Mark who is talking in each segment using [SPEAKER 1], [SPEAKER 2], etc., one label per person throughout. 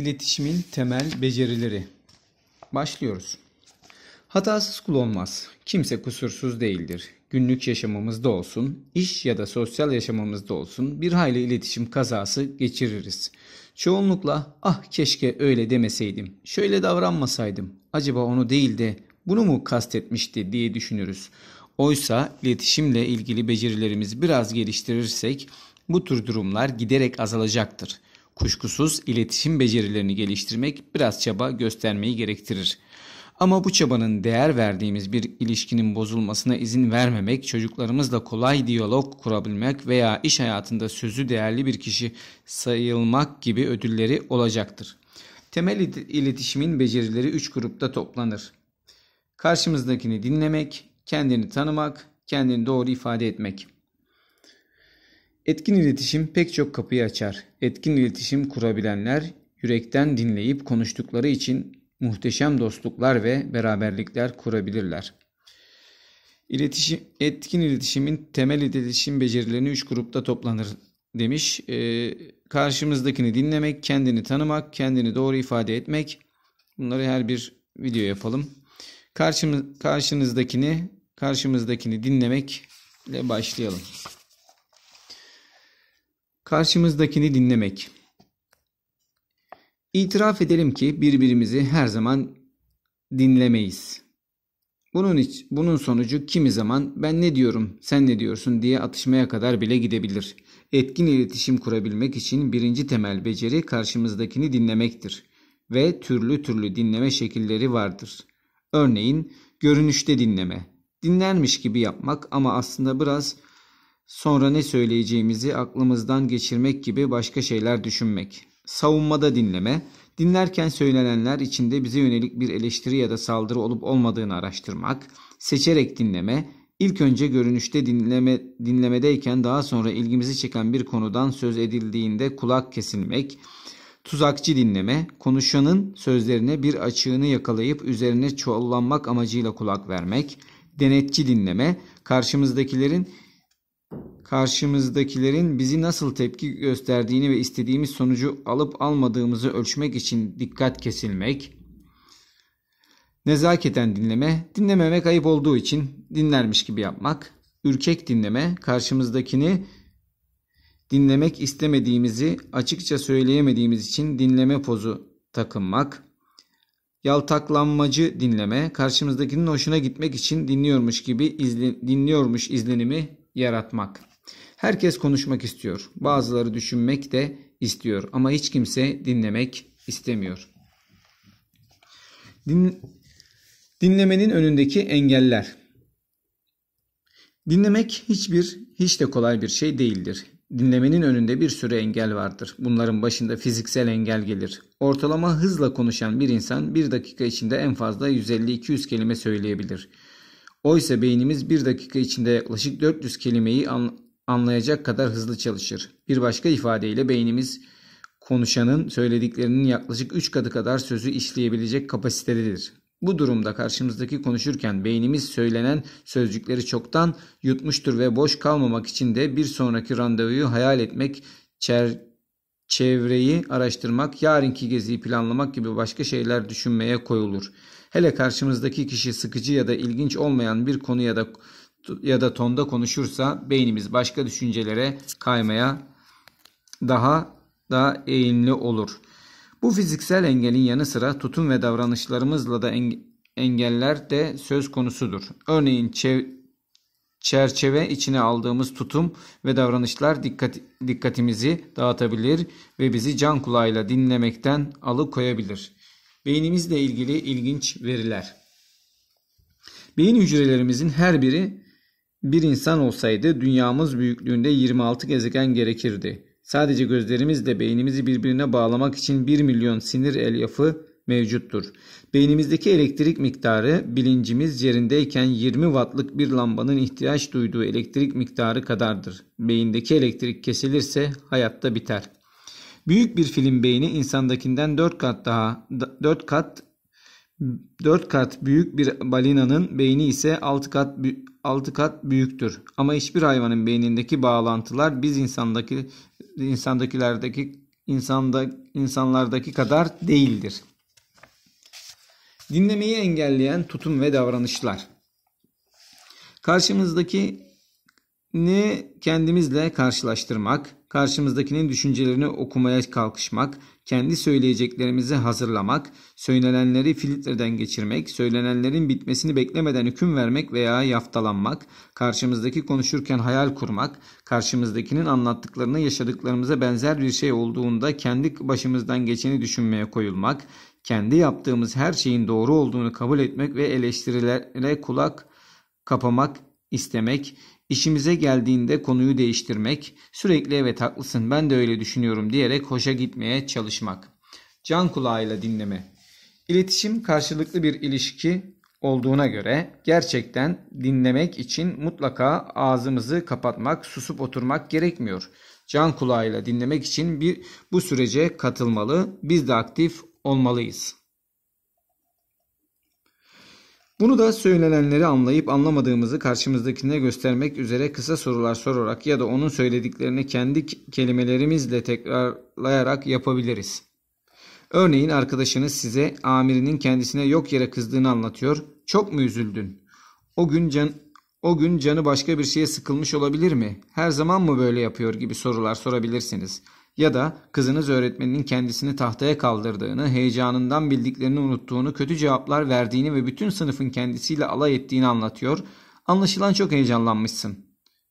[SPEAKER 1] İletişimin temel becerileri. Başlıyoruz. Hatasız kul olmaz. Kimse kusursuz değildir. Günlük yaşamımızda olsun, iş ya da sosyal yaşamımızda olsun bir hayli iletişim kazası geçiririz. Çoğunlukla ah keşke öyle demeseydim, şöyle davranmasaydım, acaba onu değil de bunu mu kastetmişti diye düşünürüz. Oysa iletişimle ilgili becerilerimizi biraz geliştirirsek bu tür durumlar giderek azalacaktır. Kuşkusuz iletişim becerilerini geliştirmek biraz çaba göstermeyi gerektirir. Ama bu çabanın değer verdiğimiz bir ilişkinin bozulmasına izin vermemek, çocuklarımızla kolay diyalog kurabilmek veya iş hayatında sözü değerli bir kişi sayılmak gibi ödülleri olacaktır. Temel iletişimin becerileri 3 grupta toplanır. Karşımızdakini dinlemek, kendini tanımak, kendini doğru ifade etmek. Etkin iletişim pek çok kapıyı açar. Etkin iletişim kurabilenler yürekten dinleyip konuştukları için muhteşem dostluklar ve beraberlikler kurabilirler. İletişim, etkin iletişimin temel iletişim becerilerini üç grupta toplanır demiş. Ee, karşımızdakini dinlemek, kendini tanımak, kendini doğru ifade etmek. Bunları her bir video yapalım. Karşımız, karşınızdakini, karşımızdakini dinlemekle başlayalım. Karşımızdakini dinlemek. İtiraf edelim ki birbirimizi her zaman dinlemeyiz. Bunun iç, bunun sonucu kimi zaman ben ne diyorum, sen ne diyorsun diye atışmaya kadar bile gidebilir. Etkin iletişim kurabilmek için birinci temel beceri karşımızdakini dinlemektir ve türlü türlü dinleme şekilleri vardır. Örneğin görünüşte dinleme. dinlenmiş gibi yapmak ama aslında biraz Sonra ne söyleyeceğimizi aklımızdan geçirmek gibi başka şeyler düşünmek. Savunmada dinleme, dinlerken söylenenler içinde bize yönelik bir eleştiri ya da saldırı olup olmadığını araştırmak, seçerek dinleme, İlk önce görünüşte dinleme, dinlemedeyken daha sonra ilgimizi çeken bir konudan söz edildiğinde kulak kesilmek, tuzakçı dinleme, konuşanın sözlerine bir açığını yakalayıp üzerine çoğullanmak amacıyla kulak vermek, denetçi dinleme, karşımızdakilerin karşımızdakilerin bizi nasıl tepki gösterdiğini ve istediğimiz sonucu alıp almadığımızı ölçmek için dikkat kesilmek, nezaketen dinleme, dinlememek ayıp olduğu için dinlermiş gibi yapmak, ürkek dinleme, karşımızdakini dinlemek istemediğimizi açıkça söyleyemediğimiz için dinleme pozu takınmak, yaltaklanmacı dinleme, karşımızdakinin hoşuna gitmek için dinliyormuş gibi izle, dinliyormuş izlenimi yaratmak. Herkes konuşmak istiyor. Bazıları düşünmek de istiyor ama hiç kimse dinlemek istemiyor. Din, dinlemenin önündeki engeller. Dinlemek hiçbir hiç de kolay bir şey değildir. Dinlemenin önünde bir sürü engel vardır. Bunların başında fiziksel engel gelir. Ortalama hızla konuşan bir insan bir dakika içinde en fazla 150-200 kelime söyleyebilir. Oysa beynimiz bir dakika içinde yaklaşık 400 kelimeyi an anlayacak kadar hızlı çalışır. Bir başka ifadeyle beynimiz konuşanın söylediklerinin yaklaşık 3 katı kadar sözü işleyebilecek kapasitededir. Bu durumda karşımızdaki konuşurken beynimiz söylenen sözcükleri çoktan yutmuştur ve boş kalmamak için de bir sonraki randevuyu hayal etmek, çevreyi araştırmak, yarınki geziyi planlamak gibi başka şeyler düşünmeye koyulur. Hele karşımızdaki kişi sıkıcı ya da ilginç olmayan bir konu ya da ya da tonda konuşursa beynimiz başka düşüncelere kaymaya daha da eğimli olur. Bu fiziksel engelin yanı sıra tutum ve davranışlarımızla da engeller de söz konusudur. Örneğin çerçeve içine aldığımız tutum ve davranışlar dikkat, dikkatimizi dağıtabilir ve bizi can kulağıyla dinlemekten alıkoyabilir. Beynimizle ilgili ilginç veriler. Beyin hücrelerimizin her biri bir insan olsaydı dünyamız büyüklüğünde 26 gezegen gerekirdi. Sadece gözlerimizle beynimizi birbirine bağlamak için 1 milyon sinir elyafı mevcuttur. Beynimizdeki elektrik miktarı bilincimiz yerindeyken 20 wattlık bir lambanın ihtiyaç duyduğu elektrik miktarı kadardır. Beyindeki elektrik kesilirse hayatta biter. Büyük bir filin beyni insandakinden 4 kat daha 4 kat 4 kat büyük bir balinanın beyni ise 6 kat 6 kat büyüktür. Ama hiçbir hayvanın beynindeki bağlantılar biz insandaki insandakilerdeki insanda insanlardaki kadar değildir. Dinlemeyi engelleyen tutum ve davranışlar. Karşımızdaki ni kendimizle karşılaştırmak, karşımızdakinin düşüncelerini okumaya kalkışmak, kendi söyleyeceklerimizi hazırlamak, söylenenleri filtreden geçirmek, söylenenlerin bitmesini beklemeden hüküm vermek veya yaftalanmak, karşımızdaki konuşurken hayal kurmak, karşımızdakinin anlattıklarına yaşadıklarımıza benzer bir şey olduğunda kendi başımızdan geçeni düşünmeye koyulmak, kendi yaptığımız her şeyin doğru olduğunu kabul etmek ve eleştirilere kulak kapamak istemek, İşimize geldiğinde konuyu değiştirmek, sürekli evet haklısın ben de öyle düşünüyorum diyerek hoşa gitmeye çalışmak. Can kulağıyla dinleme. İletişim karşılıklı bir ilişki olduğuna göre gerçekten dinlemek için mutlaka ağzımızı kapatmak, susup oturmak gerekmiyor. Can kulağıyla dinlemek için bir bu sürece katılmalı, biz de aktif olmalıyız. Bunu da söylenenleri anlayıp anlamadığımızı karşımızdakine göstermek üzere kısa sorular sorarak ya da onun söylediklerini kendi kelimelerimizle tekrarlayarak yapabiliriz. Örneğin arkadaşınız size amirinin kendisine yok yere kızdığını anlatıyor. Çok mu üzüldün? O gün can o gün canı başka bir şeye sıkılmış olabilir mi? Her zaman mı böyle yapıyor gibi sorular sorabilirsiniz ya da kızınız öğretmeninin kendisini tahtaya kaldırdığını, heyecanından bildiklerini unuttuğunu, kötü cevaplar verdiğini ve bütün sınıfın kendisiyle alay ettiğini anlatıyor. Anlaşılan çok heyecanlanmışsın.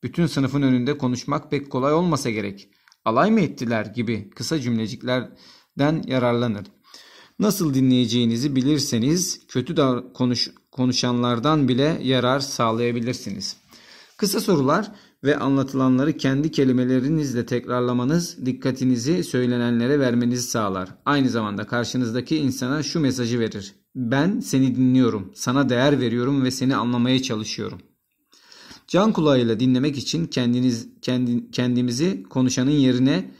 [SPEAKER 1] Bütün sınıfın önünde konuşmak pek kolay olmasa gerek. Alay mı ettiler gibi kısa cümleciklerden yararlanır. Nasıl dinleyeceğinizi bilirseniz kötü konuş konuşanlardan bile yarar sağlayabilirsiniz. Kısa sorular ve anlatılanları kendi kelimelerinizle tekrarlamanız dikkatinizi söylenenlere vermenizi sağlar. Aynı zamanda karşınızdaki insana şu mesajı verir. Ben seni dinliyorum, sana değer veriyorum ve seni anlamaya çalışıyorum. Can kulağıyla dinlemek için kendiniz, kendi, kendimizi konuşanın yerine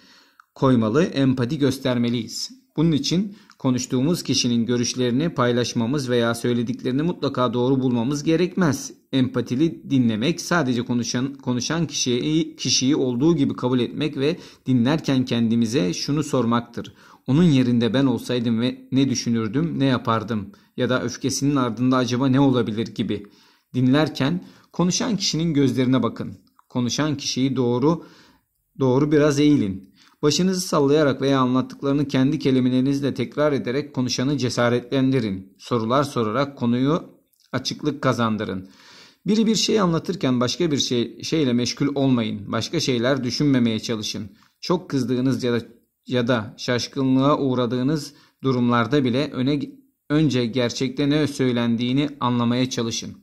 [SPEAKER 1] koymalı, empati göstermeliyiz. Bunun için Konuştuğumuz kişinin görüşlerini paylaşmamız veya söylediklerini mutlaka doğru bulmamız gerekmez. Empatili dinlemek sadece konuşan konuşan kişiyi kişiyi olduğu gibi kabul etmek ve dinlerken kendimize şunu sormaktır. Onun yerinde ben olsaydım ve ne düşünürdüm, ne yapardım ya da öfkesinin ardında acaba ne olabilir gibi. Dinlerken konuşan kişinin gözlerine bakın. Konuşan kişiyi doğru doğru biraz eğilin. Başınızı sallayarak veya anlattıklarını kendi kelimelerinizle tekrar ederek konuşanı cesaretlendirin. Sorular sorarak konuyu açıklık kazandırın. Biri bir şey anlatırken başka bir şey, şeyle meşgul olmayın. Başka şeyler düşünmemeye çalışın. Çok kızdığınız ya da, ya da şaşkınlığa uğradığınız durumlarda bile öne, önce gerçekte ne söylendiğini anlamaya çalışın.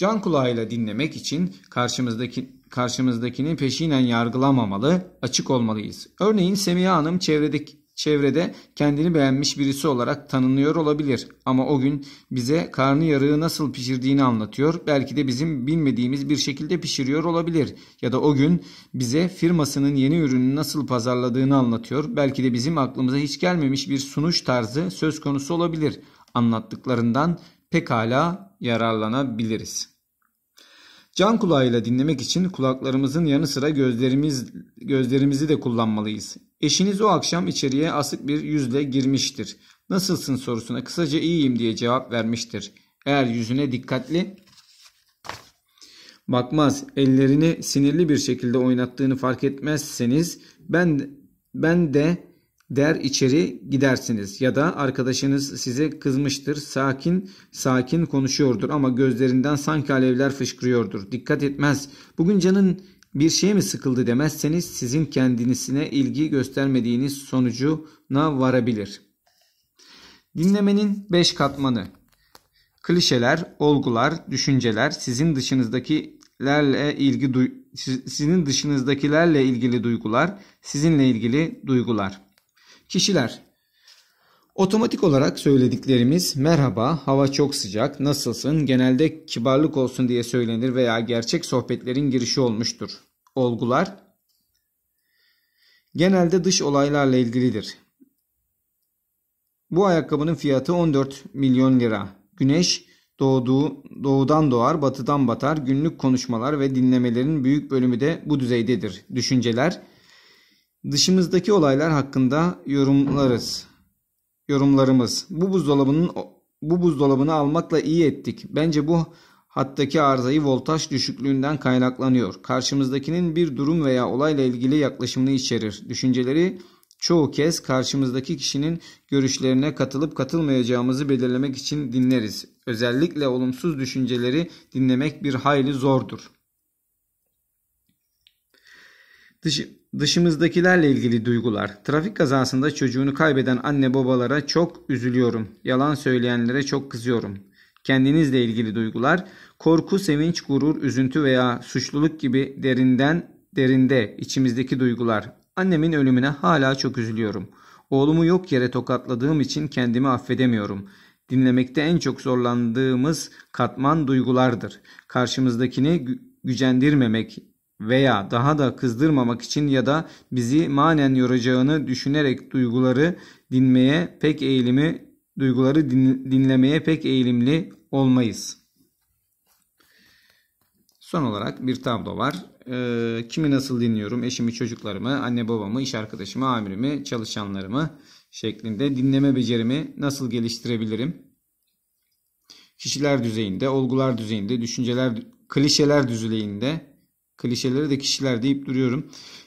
[SPEAKER 1] Can kulağıyla dinlemek için karşımızdaki karşımızdakini peşinen yargılamamalı, açık olmalıyız. Örneğin Semiha Hanım çevredeki çevrede kendini beğenmiş birisi olarak tanınıyor olabilir ama o gün bize karnı yarığı nasıl pişirdiğini anlatıyor. Belki de bizim bilmediğimiz bir şekilde pişiriyor olabilir ya da o gün bize firmasının yeni ürünü nasıl pazarladığını anlatıyor. Belki de bizim aklımıza hiç gelmemiş bir sunuş tarzı söz konusu olabilir. Anlattıklarından pekala yararlanabiliriz. Can kulağıyla dinlemek için kulaklarımızın yanı sıra gözlerimiz gözlerimizi de kullanmalıyız. Eşiniz o akşam içeriye asık bir yüzle girmiştir. Nasılsın sorusuna kısaca iyiyim diye cevap vermiştir. Eğer yüzüne dikkatli bakmaz, ellerini sinirli bir şekilde oynattığını fark etmezseniz ben ben de der içeri gidersiniz ya da arkadaşınız size kızmıştır sakin sakin konuşuyordur ama gözlerinden sanki alevler fışkırıyordur dikkat etmez bugün canın bir şeye mi sıkıldı demezseniz sizin kendisine ilgi göstermediğiniz sonucuna varabilir. Dinlemenin 5 katmanı klişeler, olgular, düşünceler sizin dışınızdakilerle ilgi sizin dışınızdakilerle ilgili duygular, sizinle ilgili duygular. Kişiler Otomatik olarak söylediklerimiz merhaba, hava çok sıcak, nasılsın, genelde kibarlık olsun diye söylenir veya gerçek sohbetlerin girişi olmuştur. Olgular genelde dış olaylarla ilgilidir. Bu ayakkabının fiyatı 14 milyon lira. Güneş doğduğu, doğudan doğar, batıdan batar. Günlük konuşmalar ve dinlemelerin büyük bölümü de bu düzeydedir. Düşünceler Dışımızdaki olaylar hakkında yorumlarız. Yorumlarımız. Bu buzdolabının bu buzdolabını almakla iyi ettik. Bence bu hattaki arızayı voltaj düşüklüğünden kaynaklanıyor. Karşımızdakinin bir durum veya olayla ilgili yaklaşımını içerir. Düşünceleri çoğu kez karşımızdaki kişinin görüşlerine katılıp katılmayacağımızı belirlemek için dinleriz. Özellikle olumsuz düşünceleri dinlemek bir hayli zordur. Dışı, Dışımızdakilerle ilgili duygular. Trafik kazasında çocuğunu kaybeden anne babalara çok üzülüyorum. Yalan söyleyenlere çok kızıyorum. Kendinizle ilgili duygular. Korku, sevinç, gurur, üzüntü veya suçluluk gibi derinden derinde içimizdeki duygular. Annemin ölümüne hala çok üzülüyorum. Oğlumu yok yere tokatladığım için kendimi affedemiyorum. Dinlemekte en çok zorlandığımız katman duygulardır. Karşımızdakini gücendirmemek, veya daha da kızdırmamak için ya da bizi manen yoracağını düşünerek duyguları dinmeye pek eğilimi duyguları din, dinlemeye pek eğilimli olmayız. Son olarak bir tablo var. E, kimi nasıl dinliyorum? Eşimi, çocuklarımı, anne babamı, iş arkadaşımı, amirimi, çalışanlarımı şeklinde dinleme becerimi nasıl geliştirebilirim? Kişiler düzeyinde, olgular düzeyinde, düşünceler, klişeler düzeyinde Klişelere de kişiler deyip duruyorum.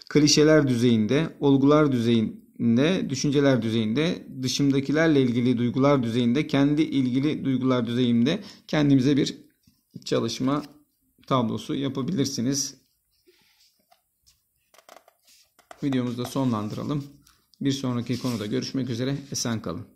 [SPEAKER 1] Klişeler düzeyinde, olgular düzeyinde, düşünceler düzeyinde, dışımdakilerle ilgili duygular düzeyinde, kendi ilgili duygular düzeyinde kendimize bir çalışma tablosu yapabilirsiniz. Videomuzu da sonlandıralım. Bir sonraki konuda görüşmek üzere. Esen kalın.